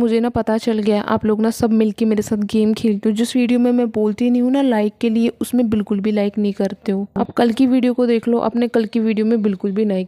मुझे ना पता चल गया आप लोग ना सब मिलके मेरे साथ गेम खेलते हो जिस वीडियो में मैं बोलती नहीं हूँ ना लाइक के लिए उसमें बिल्कुल भी लाइक नहीं करते हो आप कल की वीडियो को देख लो अपने कल की वीडियो में बिल्कुल भी लाइक